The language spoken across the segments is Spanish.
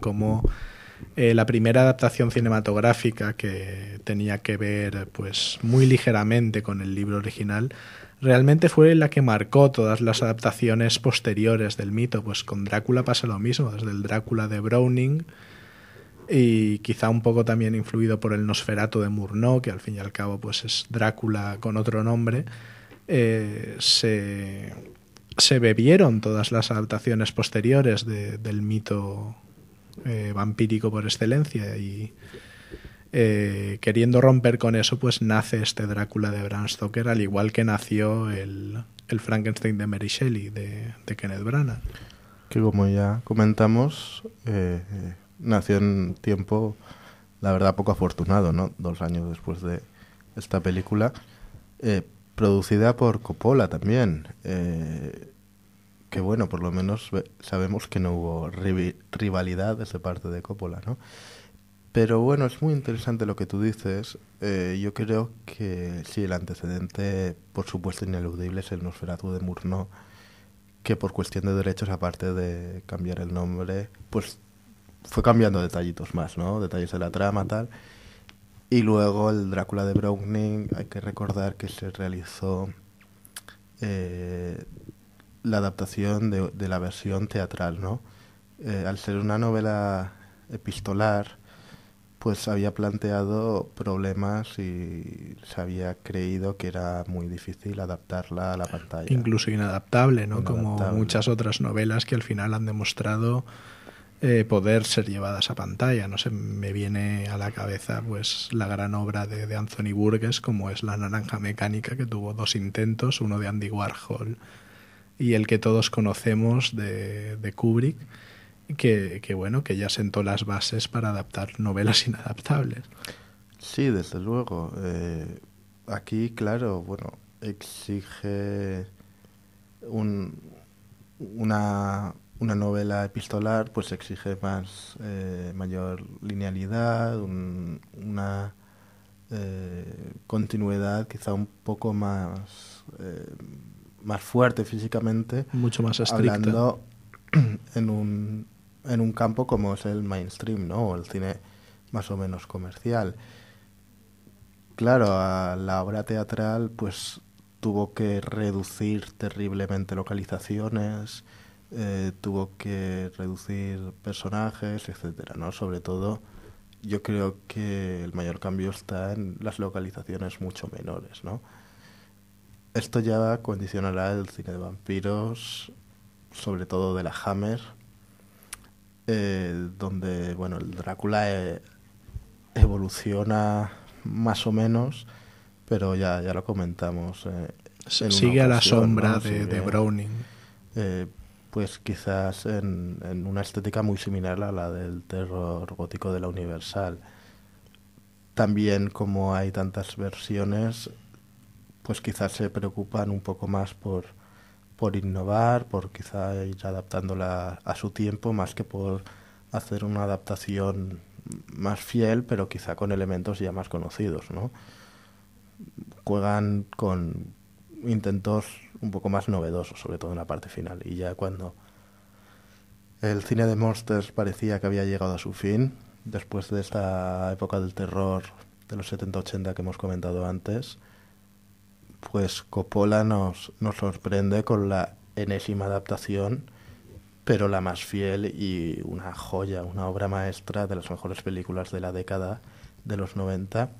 Como eh, la primera adaptación cinematográfica que tenía que ver pues muy ligeramente con el libro original realmente fue la que marcó todas las adaptaciones posteriores del mito pues con Drácula pasa lo mismo desde el Drácula de Browning y quizá un poco también influido por el Nosferato de Murnau que al fin y al cabo pues es Drácula con otro nombre eh, se, bebieron todas las adaptaciones posteriores del mito eh, vampírico por excelencia y eh, queriendo romper con eso pues nace este Drácula de Bram Stoker al igual que nació el, Frankenstein de Mary Shelley de, Kenneth Branagh que como ya comentamos eh, nació en tiempo la verdad poco afortunado no dos años después de esta película producida por Coppola también eh, que bueno, por lo menos sabemos que no hubo rivalidad desde parte de Coppola, ¿no? Pero bueno, es muy interesante lo que tú dices. Eh, yo creo que sí, el antecedente, por supuesto, ineludible es el Nosferatu de Murnau, que por cuestión de derechos, aparte de cambiar el nombre, pues fue cambiando detallitos más, ¿no? Detalles de la trama, tal. Y luego el Drácula de Browning, hay que recordar que se realizó eh, la adaptación de, la versión teatral, ¿no? Eh, al ser una novela epistolar, pues había planteado problemas y se había creído que era muy difícil adaptarla a la pantalla. Incluso inadaptable, ¿no? Como muchas otras novelas que al final han demostrado eh, poder ser llevadas a pantalla. No sé, me viene a la cabeza pues la gran obra de, de Anthony Burgess como es La Naranja Mecánica, que tuvo dos intentos, uno de Andy Warhol y el que todos conocemos de, de Kubrick, que, bueno, que ya sentó las bases para adaptar novelas inadaptables. Sí, desde luego. Eh, aquí, claro, bueno, exige un, una, una novela epistolar, pues exige más eh, mayor linealidad, una eh, continuidad quizá un poco más más fuerte físicamente. Mucho Hablando en un, en un campo como es el mainstream, ¿no? O el cine más o menos comercial. Claro, la obra teatral pues tuvo que reducir terriblemente localizaciones, eh, tuvo que reducir personajes, etcétera, ¿no? Sobre todo yo creo que el mayor cambio está en las localizaciones mucho menores, ¿no? Esto ya condicionará el cine de vampiros, sobre todo de la Hammer, eh, donde bueno, el Drácula eh, evoluciona más o menos, pero ya, ya lo comentamos. se eh, sigue a la sombra de, Browning. pues quizás en una estética muy similar a la del terror gótico de la Universal. También como hay tantas versiones, pues quizás se preocupan un poco más por, por innovar, por quizá ir adaptándola a su tiempo, más que por hacer una adaptación más fiel, pero quizá con elementos ya más conocidos, ¿no? Juegan con intentos un poco más novedosos, sobre todo en la parte final. Y ya cuando el cine de monsters parecía que había llegado a su fin, después de esta época del terror de los 70-80 que hemos comentado antes, pues Coppola nos, nos sorprende con la enésima adaptación, pero la más fiel y una joya, una obra maestra de las mejores películas de la década de los 90.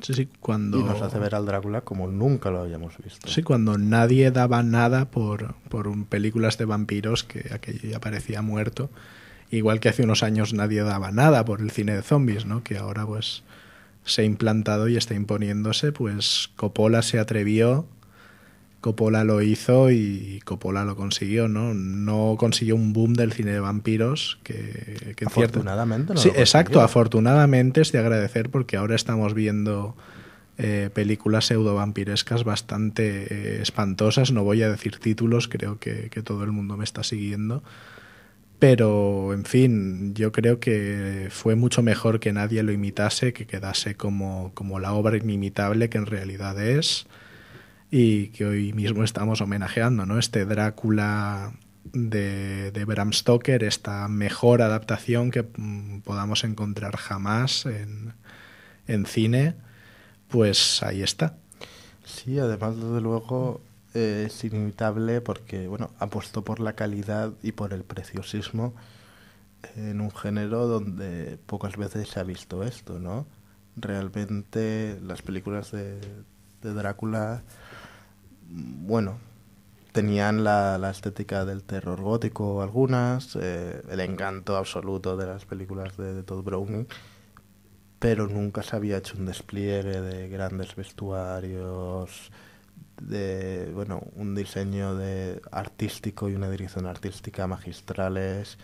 Sí, sí, cuando... Y nos hace ver al Drácula como nunca lo habíamos visto. Sí, cuando nadie daba nada por, por un, películas de vampiros que aquello ya parecía muerto. Igual que hace unos años nadie daba nada por el cine de zombies, ¿no? Que ahora pues se ha implantado y está imponiéndose, pues Coppola se atrevió, Coppola lo hizo y Coppola lo consiguió, ¿no? No consiguió un boom del cine de vampiros que... afortunadamente. No sí, exacto, afortunadamente es de agradecer porque ahora estamos viendo eh, películas pseudo-vampirescas bastante eh, espantosas, no voy a decir títulos, creo que, que todo el mundo me está siguiendo pero en fin, yo creo que fue mucho mejor que nadie lo imitase, que quedase como, la obra inimitable que en realidad es y que hoy mismo estamos homenajeando, ¿no? Este Drácula de, de Bram Stoker, esta mejor adaptación que mm, podamos encontrar jamás en, en cine, pues ahí está. Sí, además, desde luego, es inimitable porque, bueno, apostó por la calidad y por el preciosismo en un género donde pocas veces se ha visto esto, ¿no? Realmente las películas de, de Drácula, bueno, tenían la, la, estética del terror gótico algunas, eh, el encanto absoluto de las películas de, de, Todd Browning, pero nunca se había hecho un despliegue de grandes vestuarios, de bueno un diseño de artístico y una dirección artística magistrales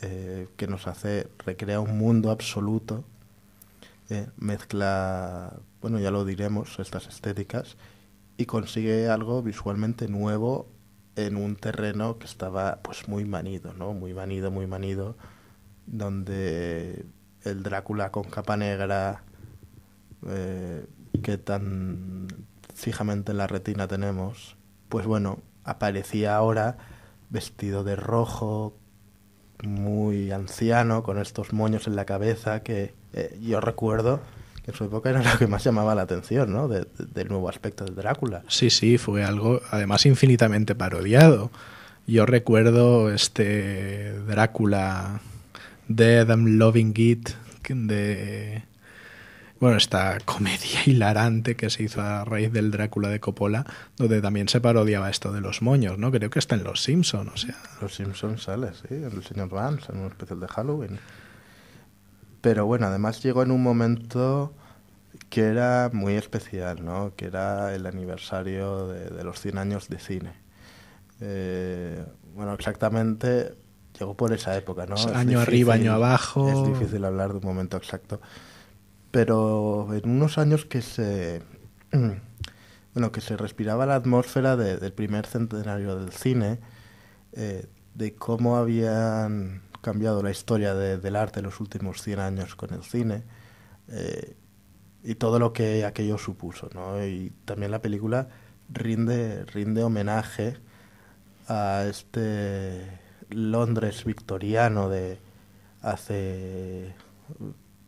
eh, que nos hace recrea un mundo absoluto eh, mezcla bueno ya lo diremos estas estéticas y consigue algo visualmente nuevo en un terreno que estaba pues muy manido no muy manido muy manido donde el Drácula con capa negra eh, que tan fijamente en la retina tenemos, pues bueno, aparecía ahora vestido de rojo, muy anciano, con estos moños en la cabeza que eh, yo recuerdo que en su época era lo que más llamaba la atención, ¿no? del nuevo aspecto de Drácula. Sí, sí, fue algo además infinitamente parodiado. Yo recuerdo este Drácula, Dead I'm Loving It, de bueno, esta comedia hilarante que se hizo a raíz del Drácula de Coppola, donde también se parodiaba esto de los moños, ¿no? Creo que está en Los Simpsons, o sea... Los Simpsons sale, sí, en el Señor Vance, en un especial de Halloween. Pero bueno, además llegó en un momento que era muy especial, ¿no? Que era el aniversario de, los 100 años de cine. Eh, bueno, exactamente llegó por esa época, ¿no? Pues año arriba, año abajo. Es difícil hablar de un momento exacto pero en unos años que se bueno que se respiraba la atmósfera del primer centenario del cine eh, de cómo habían cambiado la historia del arte en los últimos 100 años con el cine eh, y todo lo que aquello supuso ¿no? y también la película rinde rinde homenaje a este Londres victoriano de hace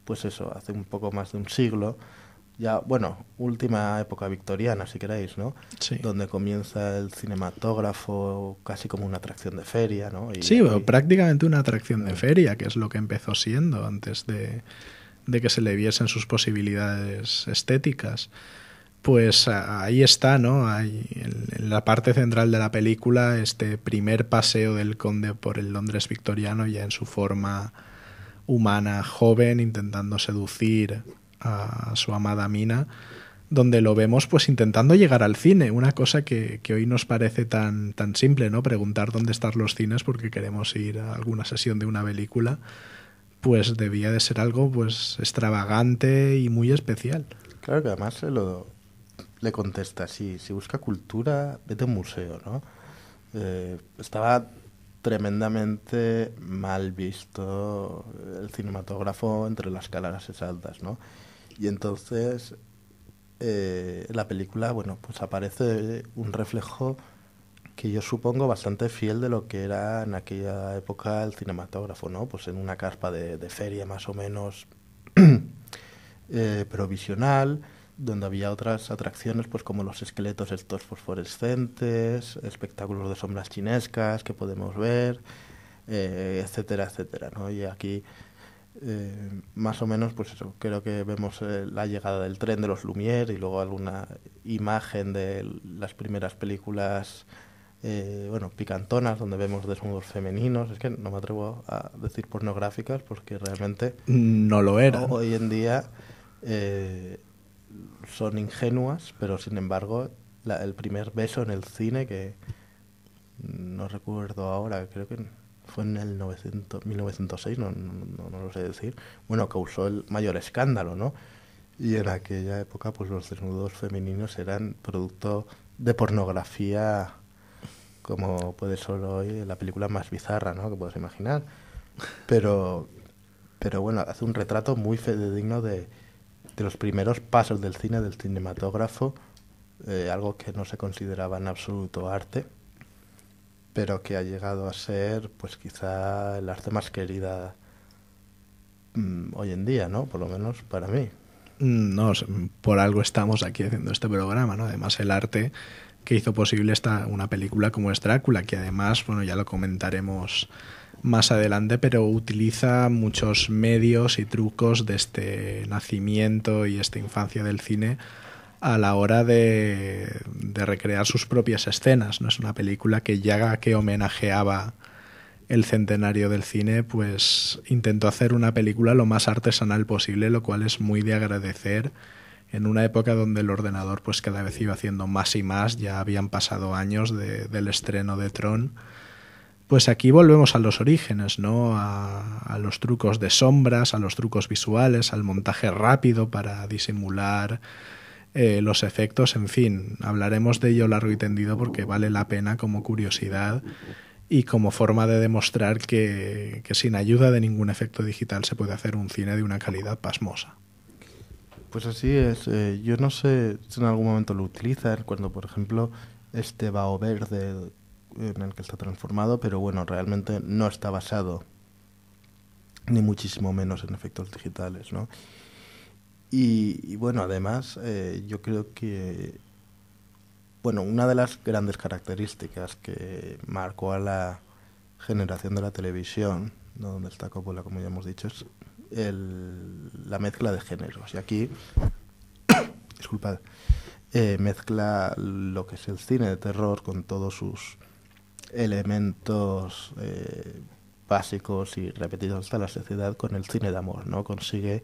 pues eso, hace un poco más de un siglo, ya, bueno, última época victoriana, si queréis, ¿no? Sí. Donde comienza el cinematógrafo casi como una atracción de feria, ¿no? sí, prácticamente una atracción de feria, que es lo que empezó siendo antes de, de que se le viesen sus posibilidades estéticas. Pues ahí está, ¿no? en la parte central de la película, este primer paseo del conde por el Londres victoriano, ya en su forma humana, joven, intentando seducir a su amada Mina, donde lo vemos pues intentando llegar al cine, una cosa que, hoy nos parece tan, tan simple, ¿no? Preguntar dónde están los cines porque queremos ir a alguna sesión de una película, pues debía de ser algo pues extravagante y muy especial. Claro que además se lo, le contesta, si, si busca cultura, vete a un museo, ¿no? Eh, estaba tremendamente mal visto el cinematógrafo entre las es altas, ¿no? Y entonces eh, la película, bueno, pues aparece un reflejo que yo supongo bastante fiel de lo que era en aquella época el cinematógrafo, ¿no? Pues en una carpa de, feria más o menos eh, provisional, donde había otras atracciones, pues como los esqueletos estos fosforescentes, espectáculos de sombras chinescas que podemos ver, eh, etcétera, etcétera, ¿no? Y aquí eh, más o menos, pues eso, creo que vemos eh, la llegada del tren de los Lumière y luego alguna imagen de las primeras películas, bueno, picantonas, donde vemos desnudos femeninos. Es que no me atrevo a decir pornográficas porque realmente... No lo era. Hoy en día son ingenuas, pero sin embargo, el primer beso en el cine que no recuerdo ahora, creo que fue en el 1906, no, no, lo sé decir, bueno, causó el mayor escándalo, ¿no? Y en aquella época, pues los desnudos femeninos eran producto de pornografía, como puede ser hoy, la película más bizarra, ¿no? Que puedes imaginar. Pero, pero bueno, hace un retrato muy fidedigno de, de los primeros pasos del cine, del cinematógrafo, eh, algo que no se consideraba en absoluto arte, pero que ha llegado a ser, pues quizá el arte más querida mm, hoy en día, ¿no? Por lo menos para mí. Mm, no, por algo estamos aquí haciendo este programa, ¿no? Además, el arte que hizo posible esta, una película como es Drácula, que además, bueno, ya lo comentaremos más adelante, pero utiliza muchos medios y trucos de este nacimiento y esta infancia del cine a la hora de, recrear sus propias escenas. No es una película que ya que homenajeaba el centenario del cine, pues intentó hacer una película lo más artesanal posible, lo cual es muy de agradecer en una época donde el ordenador pues cada vez iba haciendo más y más, ya habían pasado años del estreno de Tron, pues aquí volvemos a los orígenes, ¿no? A, los trucos de sombras, a los trucos visuales, al montaje rápido para disimular eh, los efectos, en fin, hablaremos de ello largo y tendido porque vale la pena como curiosidad y como forma de demostrar que sin ayuda de ningún efecto digital se puede hacer un cine de una calidad pasmosa. Pues así es. Eh, yo no sé si en algún momento lo utilizan, cuando por ejemplo este vaho verde en el que está transformado, pero bueno, realmente no está basado ni muchísimo menos en efectos digitales, ¿no? Y, bueno, además eh, yo creo que bueno, una de las grandes características que marcó a la generación de la televisión, ¿no? donde está Coppola, como ya hemos dicho, es la mezcla de géneros. Y aquí, disculpad, eh, mezcla lo que es el cine de terror con todos sus elementos eh, básicos y repetidos hasta la sociedad con el cine de amor, ¿no? Consigue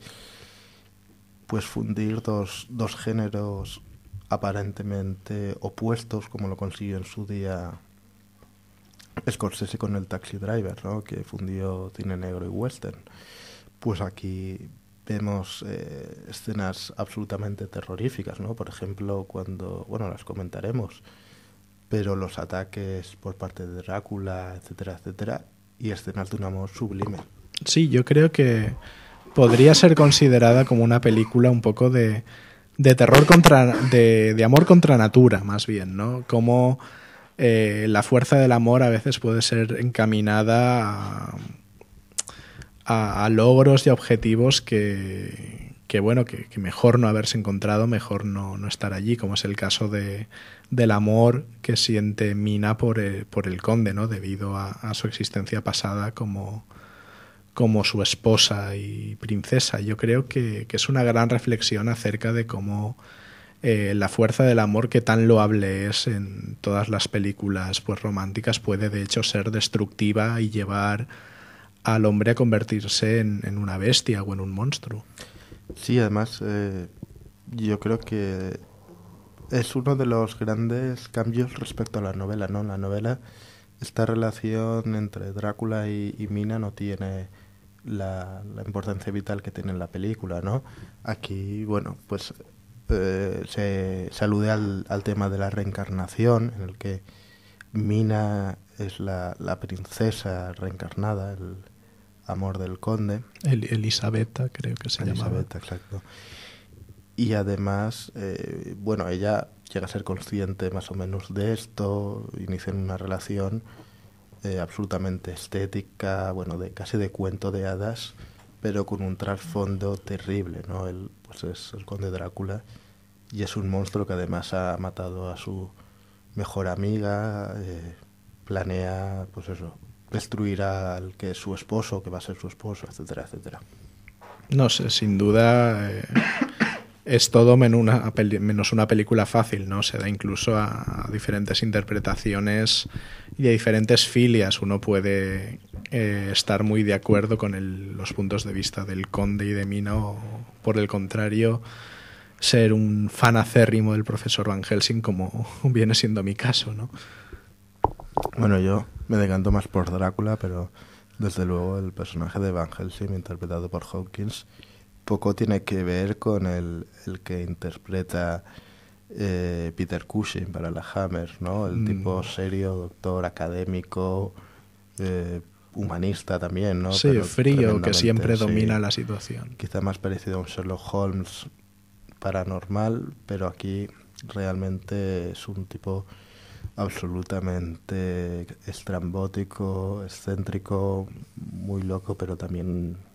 pues fundir dos, dos géneros aparentemente opuestos, como lo consiguió en su día Scorsese con el Taxi Driver, ¿no? que fundió cine negro y western pues aquí vemos eh, escenas absolutamente terroríficas, ¿no? Por ejemplo, cuando, bueno, las comentaremos, pero los ataques por parte de Drácula, etcétera, etcétera, y escenas de un amor sublime. Sí, yo creo que podría ser considerada como una película un poco de, de terror contra, de, de amor contra natura, más bien, ¿no? Como eh, la fuerza del amor a veces puede ser encaminada a a, logros y objetivos que, bueno, que, mejor no haberse encontrado, mejor no, no estar allí, como es el caso de, del amor que siente Mina por el, eh, por el conde, ¿no? debido a, su existencia pasada como, como su esposa y princesa. Yo creo que, es una gran reflexión acerca de cómo eh, la fuerza del amor, que tan loable es en todas las películas pues, románticas, puede de hecho ser destructiva y llevar al hombre a convertirse en, una bestia o en un monstruo. Sí, además eh, yo creo que es uno de los grandes cambios respecto a la novela, ¿no? La novela, esta relación entre Drácula y, Mina no tiene la, importancia vital que tiene en la película, ¿no? Aquí, bueno, pues eh, se, se, alude al, tema de la reencarnación, en el que Mina es la, la princesa reencarnada, Amor del Conde. El, Elisabetta, creo que se Elisabetta, llamaba. exacto. Y además, eh, bueno, ella llega a ser consciente más o menos de esto, inician una relación eh, absolutamente estética, bueno, de casi de cuento de hadas, pero con un trasfondo terrible, ¿no? Él, pues es el conde Drácula y es un monstruo que además ha matado a su mejor amiga, eh, planea, pues eso, destruir al que es su esposo, que va a ser su esposo, etcétera, etcétera. No sé, sin duda eh, es todo menos una, menos una película fácil, ¿no? Se da incluso a, diferentes interpretaciones y a diferentes filias. Uno puede eh, estar muy de acuerdo con los puntos de vista del conde y de Mina o, por el contrario, ser un fan acérrimo del profesor Van Helsing, como viene siendo mi caso, ¿no? Bueno, yo me decanto más por Drácula, pero desde luego el personaje de Van Helsing, interpretado por Hawkins, poco tiene que ver con el, que interpreta eh, Peter Cushing para la Hammers, ¿no? El mm. tipo serio, doctor, académico, eh, humanista también, ¿no? Sí, frío, que siempre domina la situación. Quizá más parecido a un Sherlock Holmes paranormal, pero aquí realmente es un tipo absolutamente estrambótico, excéntrico, muy loco, pero también